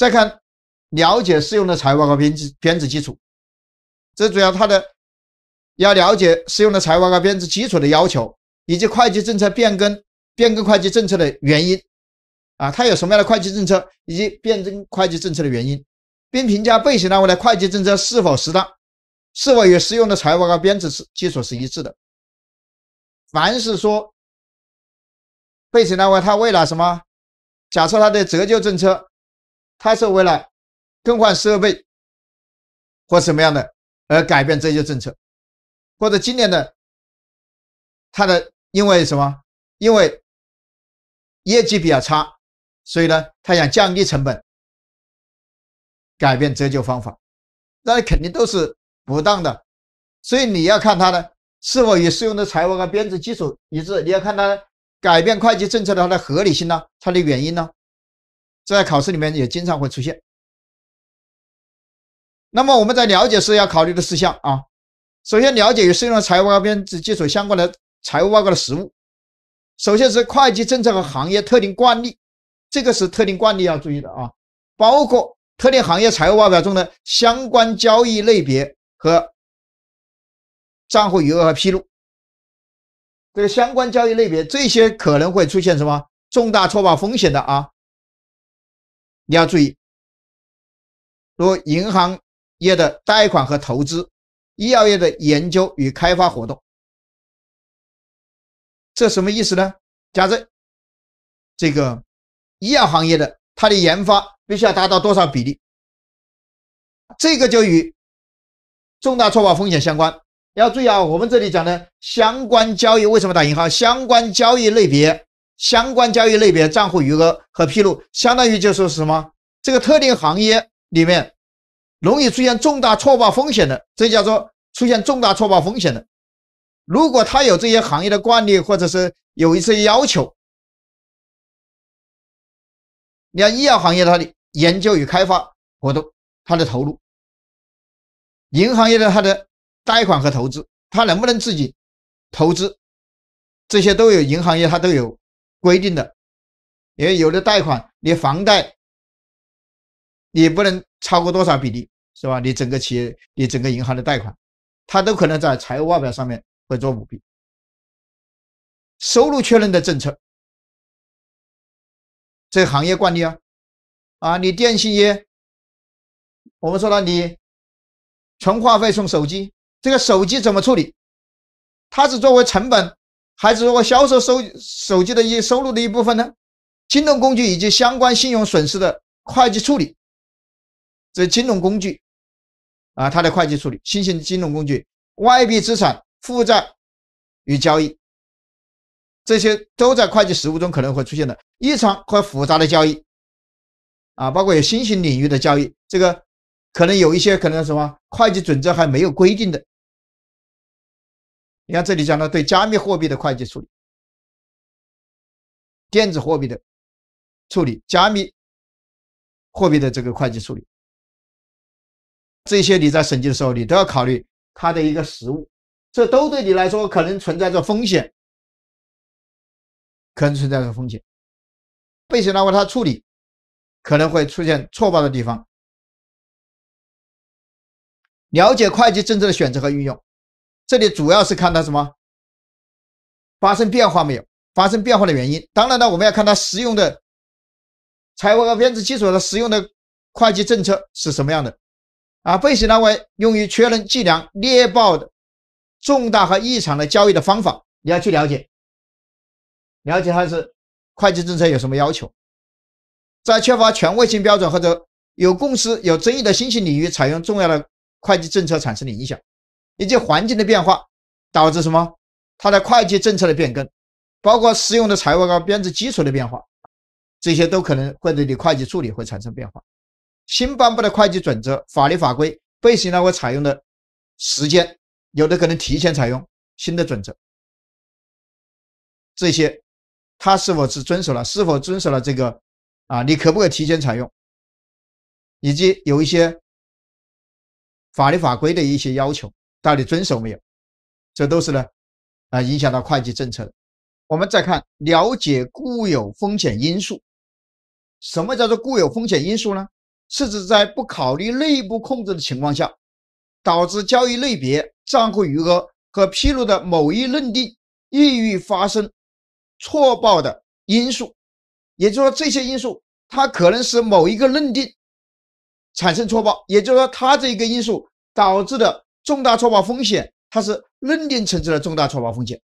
再看了解适用的财务报告编制编制基础，这主要它的要了解适用的财务报告编制基础的要求，以及会计政策变更变更会计政策的原因，啊，它有什么样的会计政策，以及变更会计政策的原因，并评价被选单位的会计政策是否适当，是否与适用的财务报告编制是基础是一致的。凡是说被选单位他为了什么，假设他的折旧政策。他是为了更换设备或什么样的而改变这些政策，或者今年的他的因为什么？因为业绩比较差，所以呢，他想降低成本，改变折旧方法。那肯定都是不当的。所以你要看他呢是否与适用的财务和编制基础一致，你要看他改变会计政策的它的合理性呢，它的原因呢？在考试里面也经常会出现。那么我们在了解时要考虑的事项啊，首先了解与适用的财务报表基础相关的财务报表的实务，首先是会计政策和行业特定惯例，这个是特定惯例要注意的啊，包括特定行业财务报表中的相关交易类别和账户余额和披露。这个相关交易类别，这些可能会出现什么重大错报风险的啊？你要注意，如银行业的贷款和投资、医药业的研究与开发活动，这什么意思呢？假设这个医药行业的它的研发必须要达到多少比例，这个就与重大错报风险相关。要注意啊，我们这里讲的“相关交易”为什么打引号？相关交易类别。相关交易类别、账户余额和披露，相当于就是什么？这个特定行业里面容易出现重大错报风险的，这叫做出现重大错报风险的。如果他有这些行业的惯例，或者是有一些要求，你看医药行业它的研究与开发活动，它的投入；银行业的它的贷款和投资，它能不能自己投资？这些都有，银行业它都有。规定的，因为有的贷款，你房贷，你不能超过多少比例，是吧？你整个企业，你整个银行的贷款，它都可能在财务报表上面会做舞弊。收入确认的政策，这行业惯例啊，啊，你电信业，我们说了，你存话费送手机，这个手机怎么处理？它是作为成本。还是说销售收手机的一些收入的一部分呢？金融工具以及相关信用损失的会计处理，这金融工具啊，它的会计处理，新型金融工具、外币资产、负债与交易，这些都在会计实务中可能会出现的异常和复杂的交易啊，包括有新型领域的交易，这个可能有一些可能什么会计准则还没有规定的。你看，这里讲到对加密货币的会计处理、电子货币的处理、加密货币的这个会计处理，这些你在审计的时候，你都要考虑它的一个实物，这都对你来说可能存在着风险，可能存在着风险。被审单位他处理可能会出现错报的地方。了解会计政策的选择和运用。这里主要是看它什么发生变化没有？发生变化的原因。当然呢，我们要看它实用的财务和编制基础的实用的会计政策是什么样的啊？被选单位用于确认、计量、猎豹的重大和异常的交易的方法，你要去了解，了解它是会计政策有什么要求。在缺乏权威性标准或者有共识、有争议的新兴领域，采用重要的会计政策产生的影响。以及环境的变化导致什么？它的会计政策的变更，包括适用的财务和编制基础的变化，这些都可能会对你会计处理会产生变化。新颁布的会计准则、法律法规，被谁来会采用的时间，有的可能提前采用新的准则，这些他是否是遵守了？是否遵守了这个？啊，你可不可以提前采用？以及有一些法律法规的一些要求。到底遵守没有？这都是呢，啊，影响到会计政策。我们再看，了解固有风险因素。什么叫做固有风险因素呢？是指在不考虑内部控制的情况下，导致交易类别、账户余额和披露的某一认定易于发生错报的因素。也就是说，这些因素它可能使某一个认定产生错报。也就是说，它这一个因素导致的。重大错报风险，它是认定层次的重大错报风险，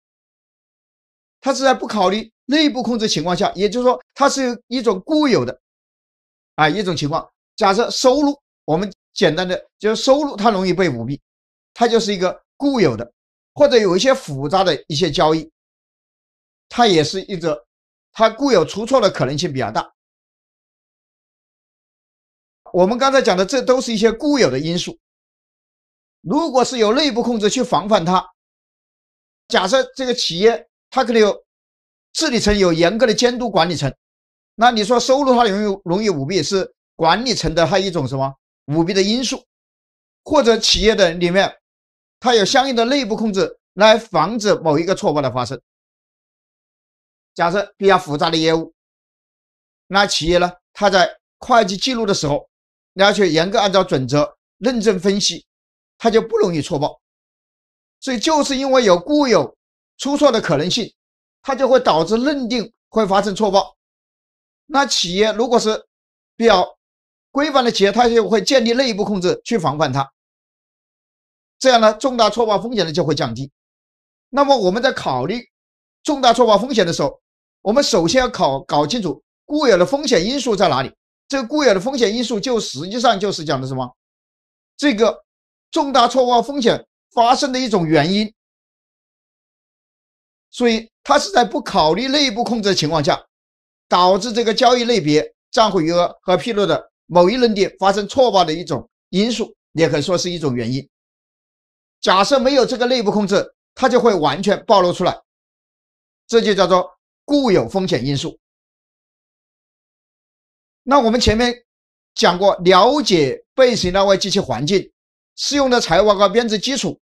它是在不考虑内部控制情况下，也就是说，它是一种固有的，啊，一种情况。假设收入，我们简单的就是收入，它容易被舞弊，它就是一个固有的，或者有一些复杂的一些交易，它也是一则，它固有出错的可能性比较大。我们刚才讲的，这都是一些固有的因素。如果是有内部控制去防范它，假设这个企业它可能有治理层有严格的监督管理层，那你说收入它容易容易舞弊，是管理层的它一种什么舞弊的因素？或者企业的里面它有相应的内部控制来防止某一个错误的发生？假设比较复杂的业务，那企业呢，它在会计记录的时候，要去严格按照准则认真分析。它就不容易错报，所以就是因为有固有出错的可能性，它就会导致认定会发生错报。那企业如果是比较规范的企业，它就会建立内部控制去防范它，这样呢，重大错报风险呢就会降低。那么我们在考虑重大错报风险的时候，我们首先要考搞清楚固有的风险因素在哪里。这个固有的风险因素就实际上就是讲的什么，这个。重大错报风险发生的一种原因，所以它是在不考虑内部控制的情况下，导致这个交易类别账户余额和披露的某一点发生错报的一种因素，也可以说是一种原因。假设没有这个内部控制，它就会完全暴露出来，这就叫做固有风险因素。那我们前面讲过，了解被审单位及其环境。适用的财务报告编制基础，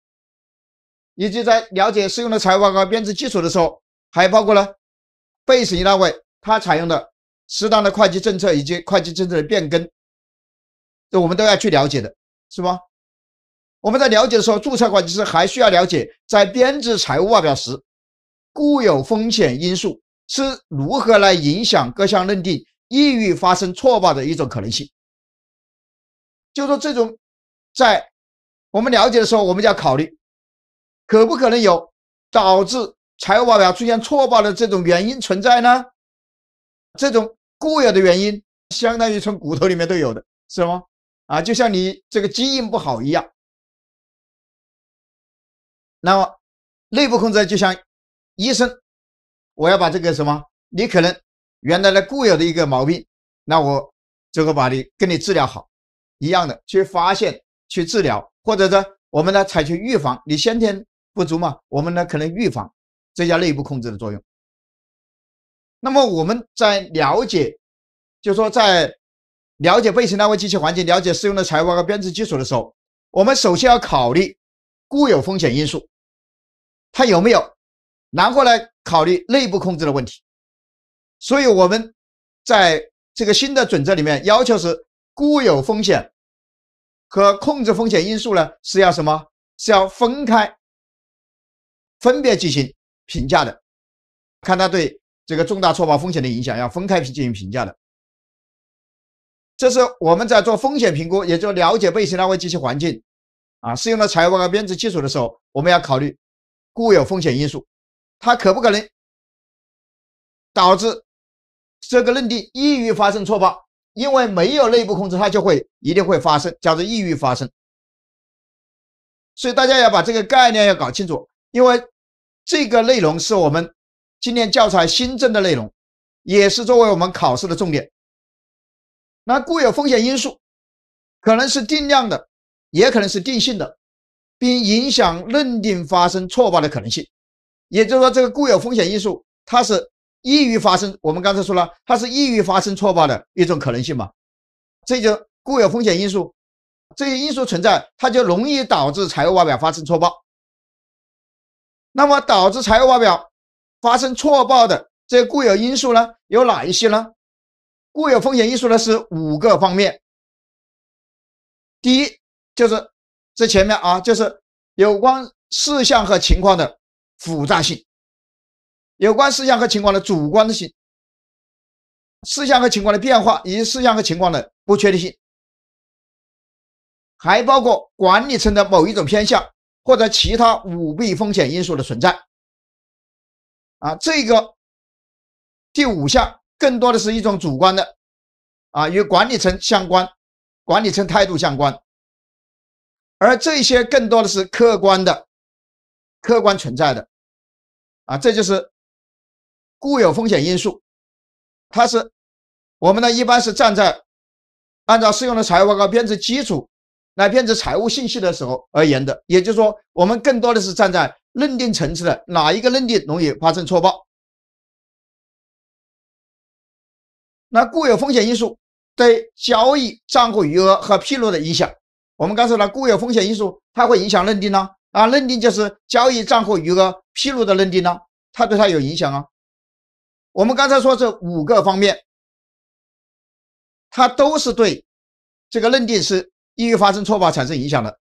以及在了解适用的财务报告编制基础的时候，还包括了被审计单位它采用的适当的会计政策以及会计政策的变更，这我们都要去了解的，是吧？我们在了解的时候，注册会计师还需要了解在编制财务报表时，固有风险因素是如何来影响各项认定，易于发生错报的一种可能性。就说这种在。我们了解的时候，我们就要考虑，可不可能有导致财务报表出现错报的这种原因存在呢？这种固有的原因，相当于从骨头里面都有的，是吗？啊，就像你这个基因不好一样。那么，内部控制就像医生，我要把这个什么，你可能原来的固有的一个毛病，那我这个把你跟你治疗好一样的，去发现，去治疗。或者说，我们呢采取预防，你先天不足嘛？我们呢可能预防，增加内部控制的作用。那么我们在了解，就是说在了解被审单位及其环境、了解适用的财务报告编制基础的时候，我们首先要考虑固有风险因素，它有没有，然后来考虑内部控制的问题。所以我们在这个新的准则里面要求是固有风险。和控制风险因素呢，是要什么？是要分开，分别进行评价的。看它对这个重大错报风险的影响，要分开进行评价的。这是我们在做风险评估，也就了解被审单位及其环境，啊，适用的财务报告编制基础的时候，我们要考虑固有风险因素，它可不可能导致这个认定易于发生错报。因为没有内部控制，它就会一定会发生，叫做抑郁发生。所以大家要把这个概念要搞清楚，因为这个内容是我们今年教材新增的内容，也是作为我们考试的重点。那固有风险因素可能是定量的，也可能是定性的，并影响认定发生错报的可能性。也就是说，这个固有风险因素它是。易于发生，我们刚才说了，它是易于发生错报的一种可能性嘛。这就固有风险因素，这些因素存在，它就容易导致财务报表发生错报。那么导致财务报表发生错报的这固有因素呢，有哪一些呢？固有风险因素呢是五个方面。第一就是这前面啊，就是有关事项和情况的复杂性。有关事项和情况的主观性、事项和情况的变化以及事项和情况的不确定性，还包括管理层的某一种偏向或者其他舞弊风险因素的存在。啊，这个第五项更多的是一种主观的，啊，与管理层相关、管理层态度相关，而这些更多的是客观的、客观存在的。啊，这就是。固有风险因素，它是我们呢一般是站在按照适用的财务报告编制基础来编制财务信息的时候而言的，也就是说，我们更多的是站在认定层次的哪一个认定容易发生错报。那固有风险因素对交易账户余额和披露的影响，我们刚才说了，固有风险因素它会影响认定啊啊，认定就是交易账户余额披露的认定啊，它对它有影响啊。我们刚才说这五个方面，它都是对这个认定是易于发生错报产生影响的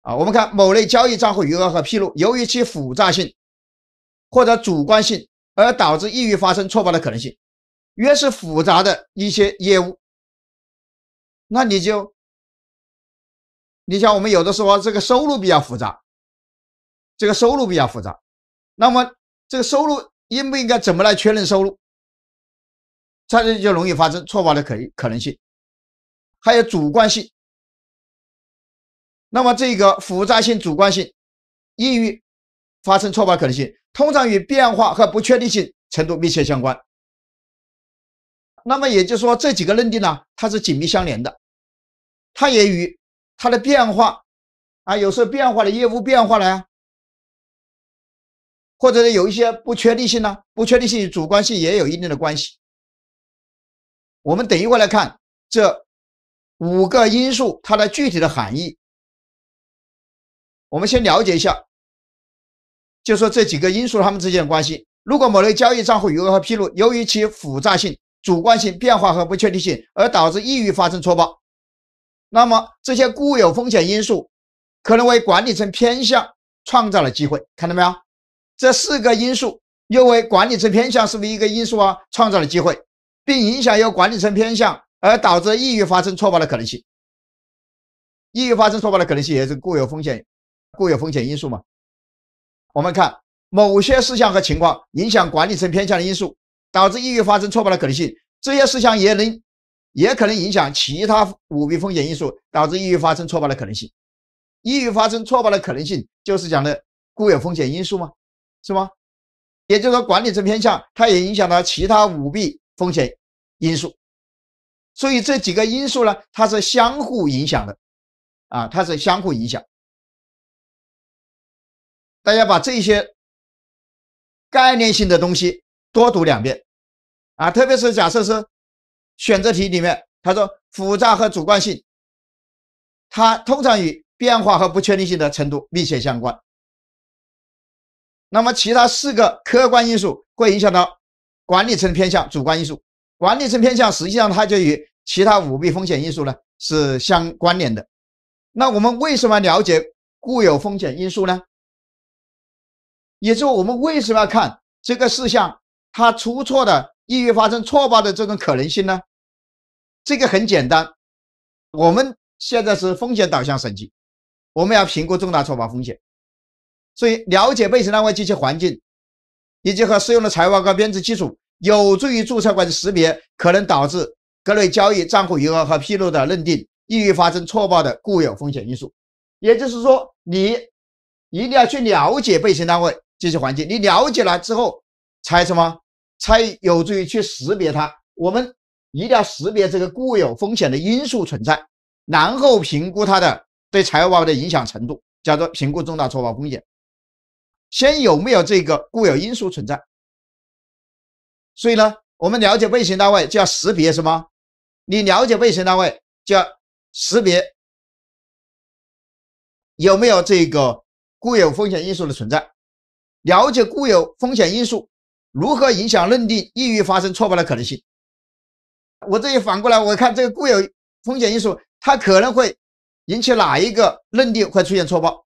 啊。我们看某类交易账户余额和披露，由于其复杂性或者主观性而导致易于发生错报的可能性，越是复杂的一些业务，那你就，你像我们有的时候这个收入比较复杂，这个收入比较复杂，那么这个收入。应不应该怎么来确认收入？在这就容易发生错报的可可能性，还有主观性。那么这个复杂性、主观性易于发生错报可能性，通常与变化和不确定性程度密切相关。那么也就是说，这几个认定呢，它是紧密相连的，它也与它的变化啊，有时候变化的业务变化了或者是有一些不确定性呢？不确定性、与主观性也有一定的关系。我们等一会来看这五个因素它的具体的含义。我们先了解一下，就说这几个因素它们之间的关系。如果某类交易账户余额和披露由于其复杂性、主观性、变化和不确定性而导致易于发生错报，那么这些固有风险因素可能为管理层偏向创造了机会。看到没有？这四个因素又为管理层偏向是不一个因素啊，创造了机会，并影响由管理层偏向而导致抑郁发生错报的可能性。抑郁发生错报的可能性也是固有风险、固有风险因素嘛。我们看某些事项和情况影响管理层偏向的因素，导致抑郁发生错报的可能性。这些事项也能，也可能影响其他舞弊风险因素，导致抑郁发生错报的可能性。抑郁发生错报的可能性就是讲的固有风险因素吗？是吗？也就是说，管理层偏向，它也影响了其他舞弊风险因素。所以这几个因素呢，它是相互影响的，啊，它是相互影响。大家把这些概念性的东西多读两遍，啊，特别是假设是选择题里面，他说复杂和主观性，它通常与变化和不确定性的程度密切相关。那么，其他四个客观因素会影响到管理层偏向主观因素。管理层偏向实际上它就与其他舞弊风险因素呢是相关联的。那我们为什么了解固有风险因素呢？也就是我们为什么要看这个事项它出错的、易于发生错报的这种可能性呢？这个很简单，我们现在是风险导向审计，我们要评估重大错报风险。所以，了解被审单位及其环境，以及和适用的财务报告编制基础，有助于注册会计识别可能导致各类交易、账户余额和披露的认定易于发生错报的固有风险因素。也就是说，你一定要去了解被审单位及其环境。你了解了之后，才什么？才有助于去识别它。我们一定要识别这个固有风险的因素存在，然后评估它的对财务报表的影响程度，叫做评估重大错报风险。先有没有这个固有因素存在？所以呢，我们了解被询单位就要识别什么？你了解被询单位就要识别有没有这个固有风险因素的存在？了解固有风险因素如何影响认定易于发生错报的可能性？我这一反过来，我看这个固有风险因素，它可能会引起哪一个认定会出现错报？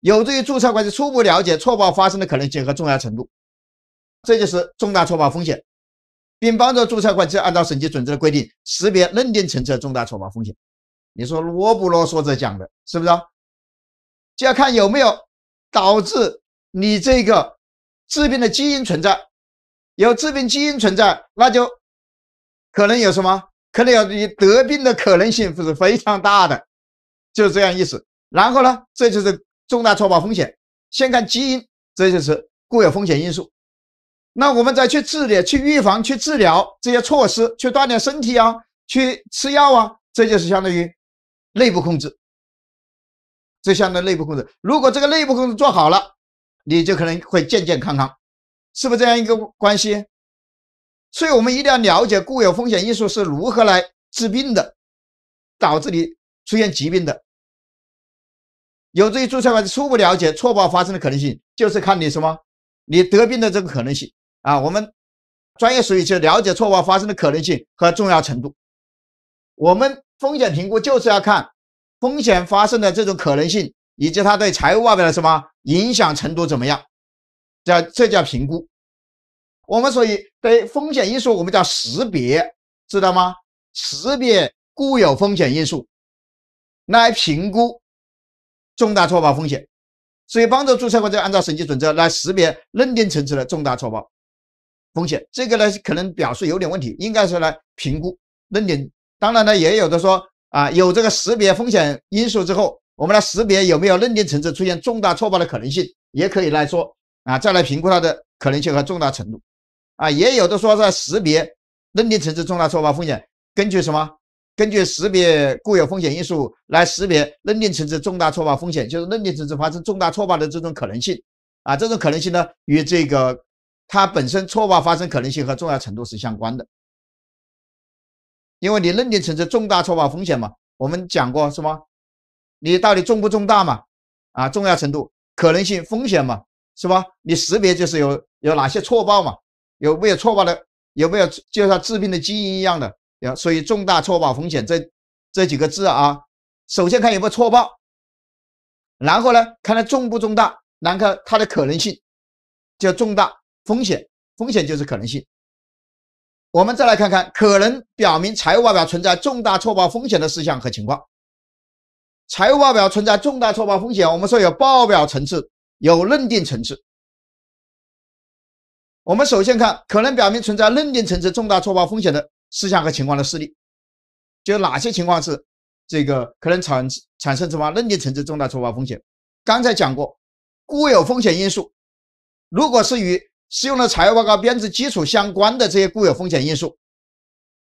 有助于注册会计师初步了解错报发生的可能性和重要程度，这就是重大错报风险，并帮助注册会计师按照审计准则的规定识别、认定层次的重大错报风险。你说啰不啰嗦着讲的是不是啊？就要看有没有导致你这个致病的基因存在。有致病基因存在，那就可能有什么？可能你得病的可能性是非常大的，就是这样意思。然后呢，这就是。重大错报风险，先看基因，这就是固有风险因素。那我们再去治理、去预防、去治疗这些措施，去锻炼身体啊，去吃药啊，这就是相当于内部控制，这相当于内部控制。如果这个内部控制做好了，你就可能会健健康康，是不是这样一个关系？所以我们一定要了解固有风险因素是如何来治病的，导致你出现疾病的。有助于注册会计师初步了解错报发生的可能性，就是看你什么，你得病的这个可能性啊。我们专业术语就了解错报发生的可能性和重要程度。我们风险评估就是要看风险发生的这种可能性，以及它对财务报表的什么影响程度怎么样。叫这叫评估。我们所以对风险因素我们叫识别，知道吗？识别固有风险因素来评估。重大错报风险，所以帮助注册会者按照审计准则来识别、认定层次的重大错报风险。这个呢，可能表述有点问题，应该是来评估、认定。当然呢，也有的说啊，有这个识别风险因素之后，我们来识别有没有认定层次出现重大错报的可能性，也可以来说啊，再来评估它的可能性和重大程度。啊，也有的说在识别认定层次重大错报风险，根据什么？根据识别固有风险因素来识别、认定层次重大错报风险，就是认定层次发生重大错报的这种可能性啊。这种可能性呢，与这个它本身错报发生可能性和重要程度是相关的。因为你认定层次重大错报风险嘛，我们讲过是吗？你到底重不重大嘛？啊，重要程度、可能性、风险嘛，是吧？你识别就是有有哪些错报嘛？有没有错报的？有没有就像治病的基因一样的？要，所以重大错报风险这这几个字啊，首先看有没有错报，然后呢，看它重不重大，然后它的可能性就重大风险，风险就是可能性。我们再来看看可能表明财务报表存在重大错报风险的事项和情况。财务报表存在重大错报风险，我们说有报表层次，有认定层次。我们首先看可能表明存在认定层次重大错报风险的。事项和情况的事例，就哪些情况是这个可能产产生什么认定层次重大错报风险？刚才讲过，固有风险因素，如果是与适用的财务报告编制基础相关的这些固有风险因素，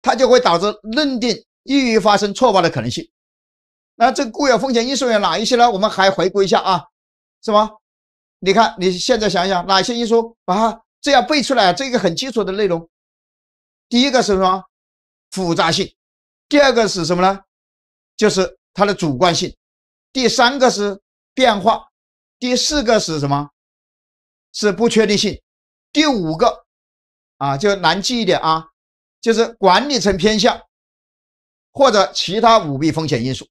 它就会导致认定易于发生错报的可能性。那这固有风险因素有哪一些呢？我们还回顾一下啊，是吧？你看你现在想想哪些因素，把它这样背出来，这个很基础的内容。第一个是什么？复杂性。第二个是什么呢？就是它的主观性。第三个是变化。第四个是什么？是不确定性。第五个啊，就难记一点啊，就是管理层偏向或者其他舞弊风险因素。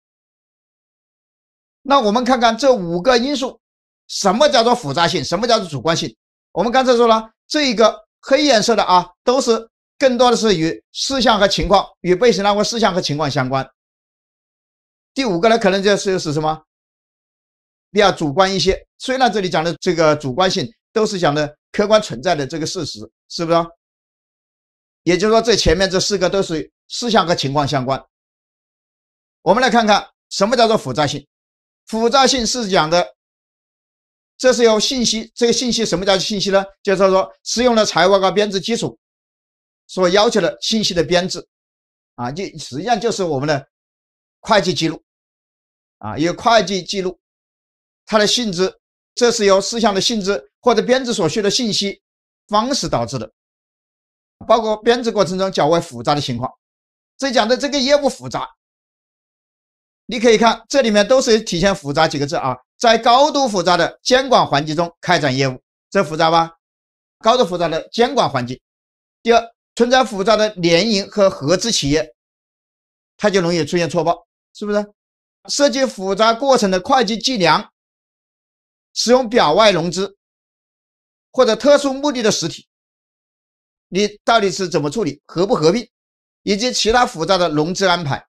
那我们看看这五个因素，什么叫做复杂性？什么叫做主观性？我们刚才说了，这一个黑颜色的啊，都是。更多的是与事项和情况与被审计单位事项和情况相关。第五个呢，可能就是是什么，比较主观一些。虽然这里讲的这个主观性都是讲的客观存在的这个事实，是不是？也就是说，这前面这四个都是事项和情况相关。我们来看看什么叫做复杂性。复杂性是讲的，这是由信息，这个信息什么叫信息呢？就是说，使用的财务报告编制基础。所要求的信息的编制，啊，就实际上就是我们的会计记录，啊，因为会计记录它的性质，这是由事项的性质或者编制所需的信息方式导致的，包括编制过程中较为复杂的情况。这讲的这个业务复杂，你可以看这里面都是体现复杂几个字啊，在高度复杂的监管环境中开展业务，这复杂吧？高度复杂的监管环境。第二。存在复杂的联营和合资企业，它就容易出现错报，是不是？涉及复杂过程的会计计量、使用表外融资或者特殊目的的实体，你到底是怎么处理？合不合并？以及其他复杂的融资安排，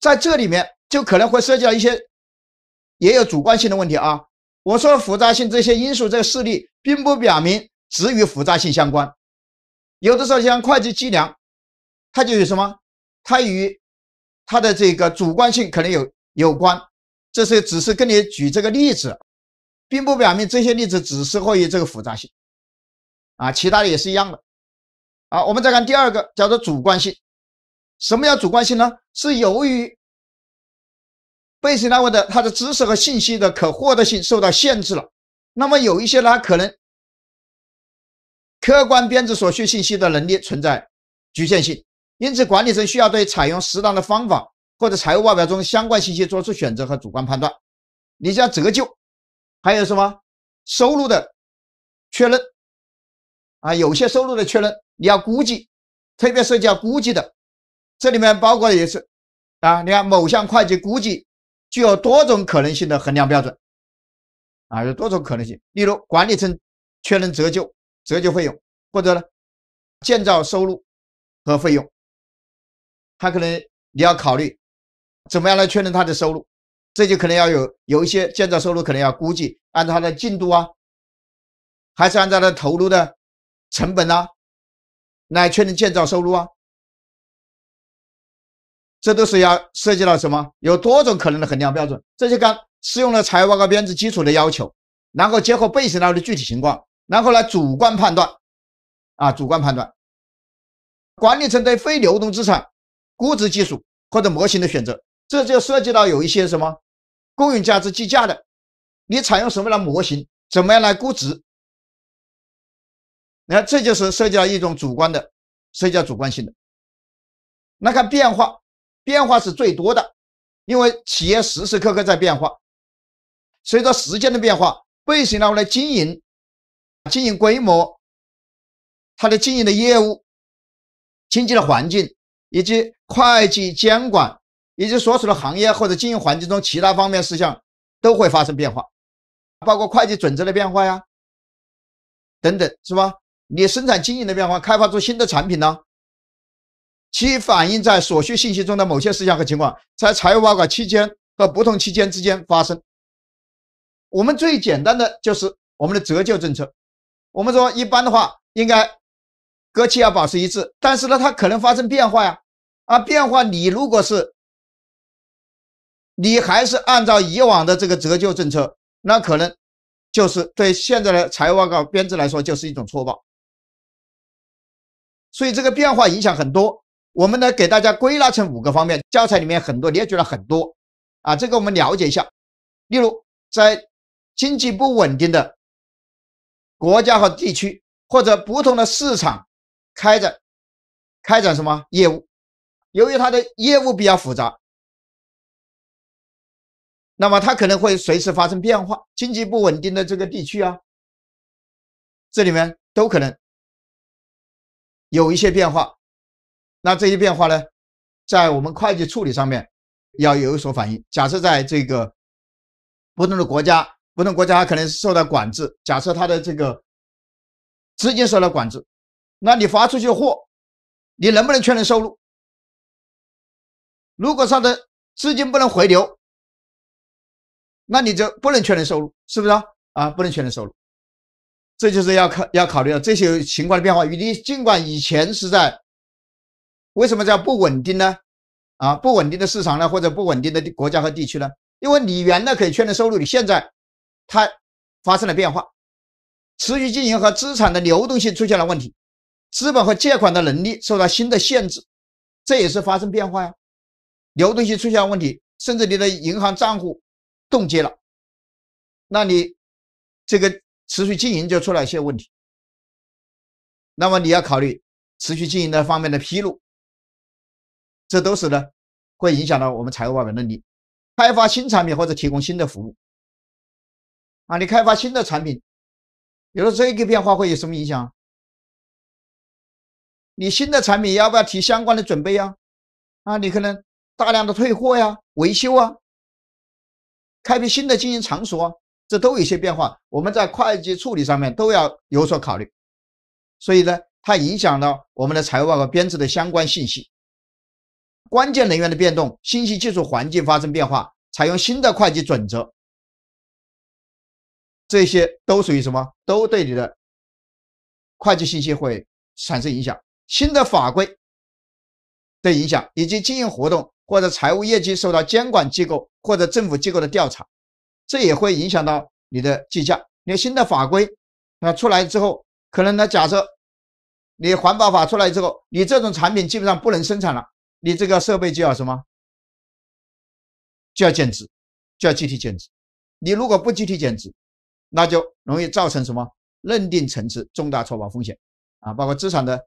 在这里面就可能会涉及到一些也有主观性的问题啊。我说复杂性这些因素、这个事例，并不表明只与复杂性相关。有的时候像会计计量，它就有什么？它与它的这个主观性可能有有关。这是只是跟你举这个例子，并不表明这些例子只适合于这个复杂性啊，其他的也是一样的。啊。我们再看第二个，叫做主观性。什么叫主观性呢？是由于被审计单位的他的知识和信息的可获得性受到限制了。那么有一些呢，可能。客观编制所需信息的能力存在局限性，因此管理层需要对采用适当的方法或者财务报表中相关信息作出选择和主观判断。你像折旧，还有什么收入的确认啊？有些收入的确认你要估计，特别涉及到估计的，这里面包括也是啊。你看某项会计估计具有多种可能性的衡量标准啊，有多种可能性，例如管理层确认折旧。折旧费用，或者呢建造收入和费用，他可能你要考虑怎么样来确认他的收入，这就可能要有有一些建造收入可能要估计，按照他的进度啊，还是按照他投入的成本啊来确认建造收入啊，这都是要涉及到什么？有多种可能的衡量标准，这就刚适用了财务报告编制基础的要求，然后结合被审计单位具体情况。然后来主观判断，啊，主观判断，管理层对非流动资产估值技术或者模型的选择，这就涉及到有一些什么公允价值计价的，你采用什么样的模型，怎么样来估值，那这就是涉及到一种主观的，涉及到主观性的。那看变化，变化是最多的，因为企业时时刻刻在变化，随着时间的变化，谁拿么来经营？经营规模、它的经营的业务、经济的环境，以及会计监管，以及所属的行业或者经营环境中其他方面事项都会发生变化，包括会计准则的变化呀，等等，是吧？你生产经营的变化，开发出新的产品呢，其反映在所需信息中的某些事项和情况，在财务报告期间和不同期间之间发生。我们最简单的就是我们的折旧政策。我们说一般的话，应该隔期要保持一致，但是呢，它可能发生变化呀。啊，变化，你如果是你还是按照以往的这个折旧政策，那可能就是对现在的财务报告编制来说就是一种错报。所以这个变化影响很多，我们呢给大家归纳成五个方面，教材里面很多列举了很多啊，这个我们了解一下。例如，在经济不稳定的。国家和地区，或者不同的市场开展开展什么业务？由于它的业务比较复杂，那么它可能会随时发生变化。经济不稳定的这个地区啊，这里面都可能有一些变化。那这些变化呢，在我们会计处理上面要有所反应。假设在这个不同的国家。不同国家，可能受到管制。假设它的这个资金受到管制，那你发出去的货，你能不能确认收入？如果它的资金不能回流，那你就不能确认收入，是不是啊？啊，不能确认收入，这就是要考要考虑到这些情况的变化。与你尽管以前是在为什么叫不稳定呢？啊，不稳定的市场呢，或者不稳定的国家和地区呢？因为你原来可以确认收入，你现在。它发生了变化，持续经营和资产的流动性出现了问题，资本和借款的能力受到新的限制，这也是发生变化呀。流动性出现问题，甚至你的银行账户冻结了，那你这个持续经营就出了一些问题。那么你要考虑持续经营的方面的披露，这都是呢，会影响到我们财务报表能力。开发新产品或者提供新的服务。啊，你开发新的产品，有了这个变化会有什么影响？你新的产品要不要提相关的准备呀？啊，你可能大量的退货呀、维修啊、开辟新的经营场所啊，这都有些变化。我们在会计处理上面都要有所考虑，所以呢，它影响到我们的财务报告编制的相关信息。关键人员的变动、信息技术环境发生变化、采用新的会计准则。这些都属于什么？都对你的会计信息会产生影响。新的法规的影响，以及经营活动或者财务业绩受到监管机构或者政府机构的调查，这也会影响到你的计价。你新的法规啊出来之后，可能呢，假设你环保法出来之后，你这种产品基本上不能生产了，你这个设备就要什么？就要减值，就要计提减值。你如果不计提减值，那就容易造成什么认定层次重大错报风险啊，包括资产的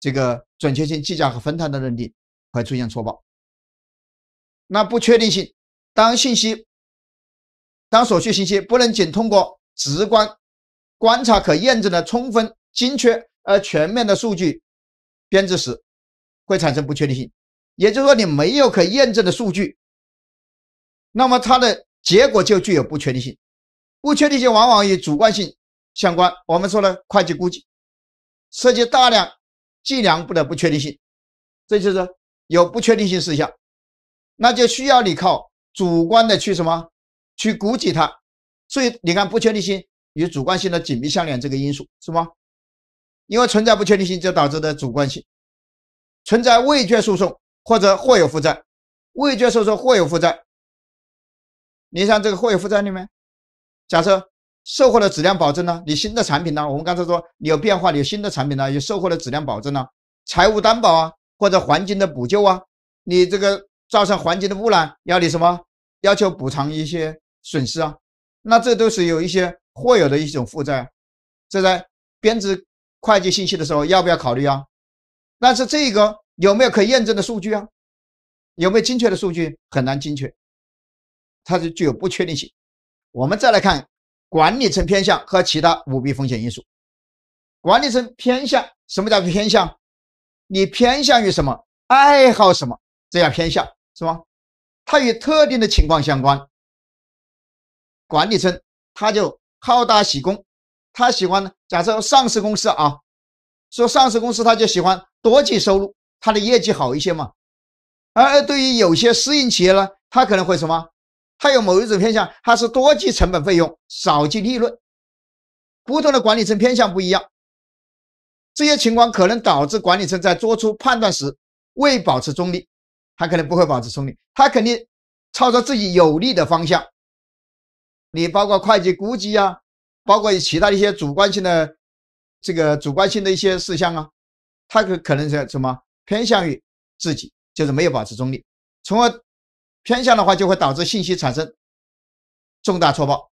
这个准确性、计价和分摊的认定会出现错报。那不确定性，当信息当所需信息不能仅通过直观观察、可验证的充分、精确而全面的数据编制时，会产生不确定性。也就是说，你没有可验证的数据，那么它的结果就具有不确定性。不确定性往往与主观性相关。我们说了，会计估计涉及大量计量部的不确定性，这就是有不确定性事项，那就需要你靠主观的去什么去估计它。所以你看，不确定性与主观性的紧密相连这个因素是吗？因为存在不确定性，就导致的主观性。存在未决诉讼或者或有负债，未决诉讼或有负债。你像这个或有负债里面。假设售后的质量保证呢？你新的产品呢？我们刚才说你有变化，你有新的产品呢？有售后的质量保证呢？财务担保啊，或者环境的补救啊？你这个造成环境的污染，要你什么？要求补偿一些损失啊？那这都是有一些或有的一种负债，这在编制会计信息的时候要不要考虑啊？但是这个有没有可验证的数据啊？有没有精确的数据？很难精确，它是具有不确定性。我们再来看管理层偏向和其他舞弊风险因素。管理层偏向，什么叫偏向？你偏向于什么？爱好什么？这样偏向是吗？它与特定的情况相关。管理层他就好大喜功，他喜欢呢。假设上市公司啊，说上市公司他就喜欢多计收入，他的业绩好一些嘛。而对于有些私营企业呢，他可能会什么？他有某一种偏向，他是多计成本费用，少计利润。不同的管理层偏向不一样，这些情况可能导致管理层在做出判断时未保持中立，他可能不会保持中立，他肯定朝着自己有利的方向。你包括会计估计啊，包括其他一些主观性的这个主观性的一些事项啊，他可可能是什么偏向于自己，就是没有保持中立，从而。偏向的话，就会导致信息产生重大错报。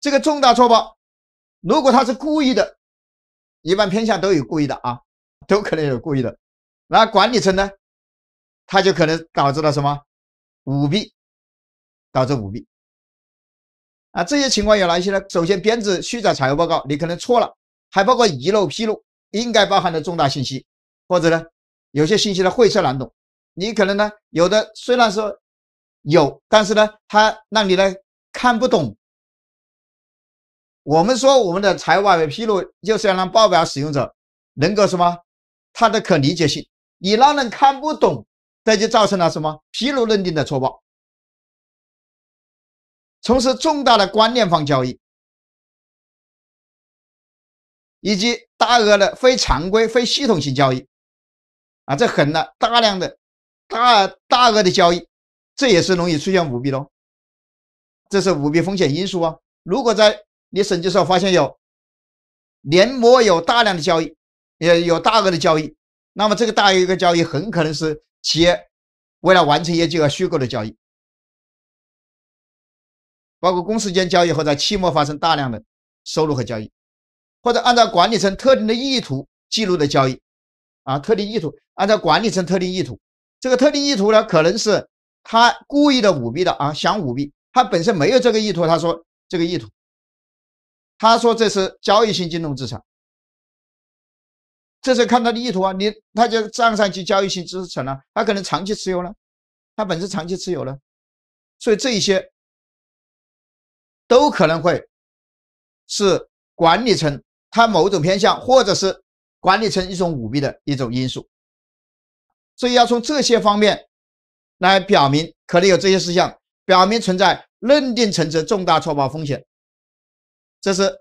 这个重大错报，如果他是故意的，一般偏向都有故意的啊，都可能有故意的。那管理层呢，他就可能导致了什么？舞弊，导致舞弊。啊，这些情况有哪些呢？首先，编制虚假财务报告，你可能错了，还包括遗漏披露应该包含的重大信息，或者呢，有些信息呢晦涩难懂。你可能呢，有的虽然说有，但是呢，他让你呢看不懂。我们说我们的财务报表披露就是要让报表使用者能够什么，它的可理解性。你让人看不懂，这就造成了什么披露认定的错报。从事重大的关联方交易，以及大额的非常规、非系统性交易，啊，这很呢，大量的。大大额的交易，这也是容易出现舞弊喽。这是舞弊风险因素啊。如果在你审计时候发现有年末有大量的交易，也有大额的交易，那么这个大一个交易很可能是企业为了完成业绩而虚构的交易，包括公司间交易或者期末发生大量的收入和交易，或者按照管理层特定的意图记录的交易啊，特定意图，按照管理层特定意图。这个特定意图呢，可能是他故意的舞弊的啊，想舞弊。他本身没有这个意图，他说这个意图，他说这是交易性金融资产，这是看他的意图啊。你他就账上去交易性资产了，他可能长期持有呢，他本身长期持有呢，所以这一些都可能会是管理层他某种偏向，或者是管理层一种舞弊的一种因素。所以要从这些方面来表明，可能有这些事项表明存在认定层次重大错报风险。这是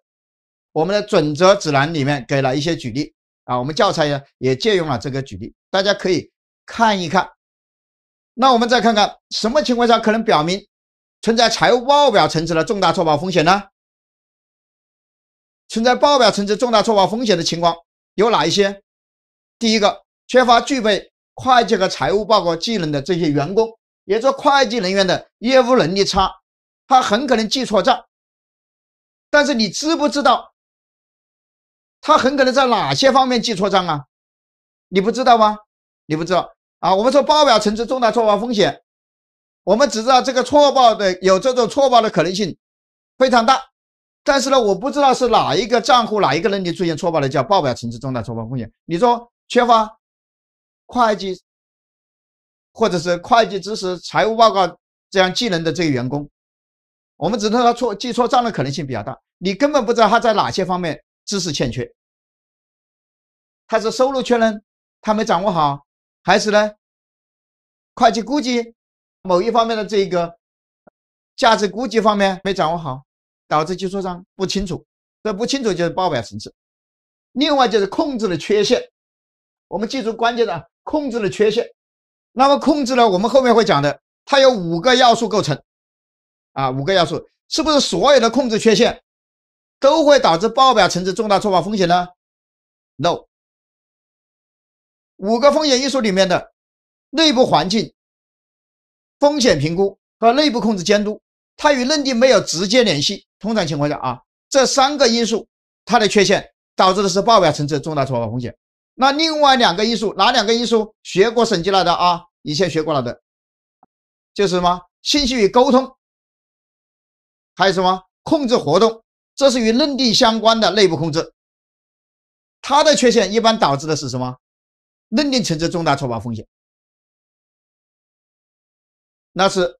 我们的准则指南里面给了一些举例啊，我们教材也也借用了这个举例，大家可以看一看。那我们再看看什么情况下可能表明存在财务报表层次的重大错报风险呢？存在报表层次重大错报风险的情况有哪一些？第一个，缺乏具备会计和财务报告技能的这些员工，也说会计人员的业务能力差，他很可能记错账。但是你知不知道，他很可能在哪些方面记错账啊？你不知道吗？你不知道啊？我们说报表层次重大错报风险，我们只知道这个错报的有这种错报的可能性非常大，但是呢，我不知道是哪一个账户哪一个能力出现错报的，叫报表层次重大错报风险。你说缺乏？会计，或者是会计知识、财务报告这样技能的这个员工，我们只能说错记错账的可能性比较大。你根本不知道他在哪些方面知识欠缺，他是收入确认他没掌握好，还是呢会计估计某一方面的这个价值估计方面没掌握好，导致记错账不清楚。这不清楚就是报表层次，另外就是控制的缺陷。我们记住关键的。控制的缺陷，那么控制呢？我们后面会讲的，它有五个要素构成，啊，五个要素是不是所有的控制缺陷都会导致报表层次重大错报风险呢？No，五个风险因素里面的内部环境、风险评估和内部控制监督，它与认定没有直接联系。通常情况下啊，这三个因素它的缺陷导致的是报表层次重大错报风险。那另外两个因素，哪两个因素学过审计来的啊？以前学过了的，就是什么信息与沟通，还有什么控制活动，这是与认定相关的内部控制。它的缺陷一般导致的是什么？认定层次重大错报风险，那是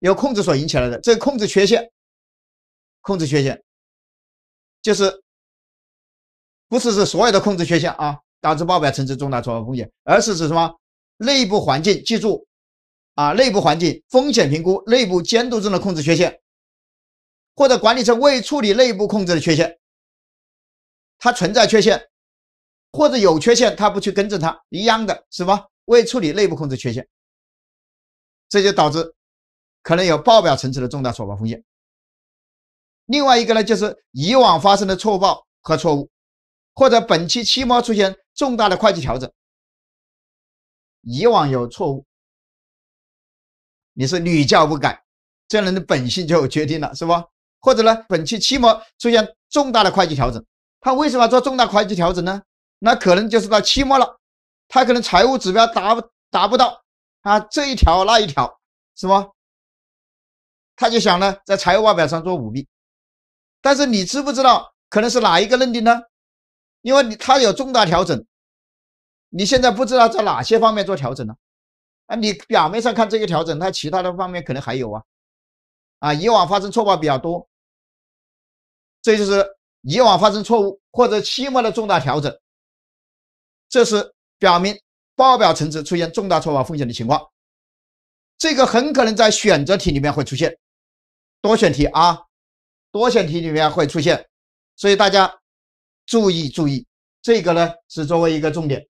由控制所引起来的。这控制缺陷，控制缺陷，就是。不是指所有的控制缺陷啊，导致报表层次重大错报风险，而是指什么？内部环境，记住啊，内部环境风险评估、内部监督中的控制缺陷，或者管理层未处理内部控制的缺陷，它存在缺陷，或者有缺陷，他不去更正，它一样的，是吧？未处理内部控制缺陷，这就导致可能有报表层次的重大错报风险。另外一个呢，就是以往发生的错报和错误。或者本期期末出现重大的会计调整，以往有错误，你是屡教不改，这样人的本性就决定了，是不？或者呢，本期期末出现重大的会计调整，他为什么要做重大会计调整呢？那可能就是到期末了，他可能财务指标达不达不到啊，这一条那一条，是不？他就想呢，在财务报表上做舞弊，但是你知不知道可能是哪一个认定呢？因为你它有重大调整，你现在不知道在哪些方面做调整呢？啊，你表面上看这些调整，它其他的方面可能还有啊，啊，以往发生错报比较多，这就是以往发生错误或者期末的重大调整，这是表明报表层次出现重大错报风险的情况，这个很可能在选择题里面会出现，多选题啊，多选题里面会出现，所以大家。注意，注意，这个呢是作为一个重点。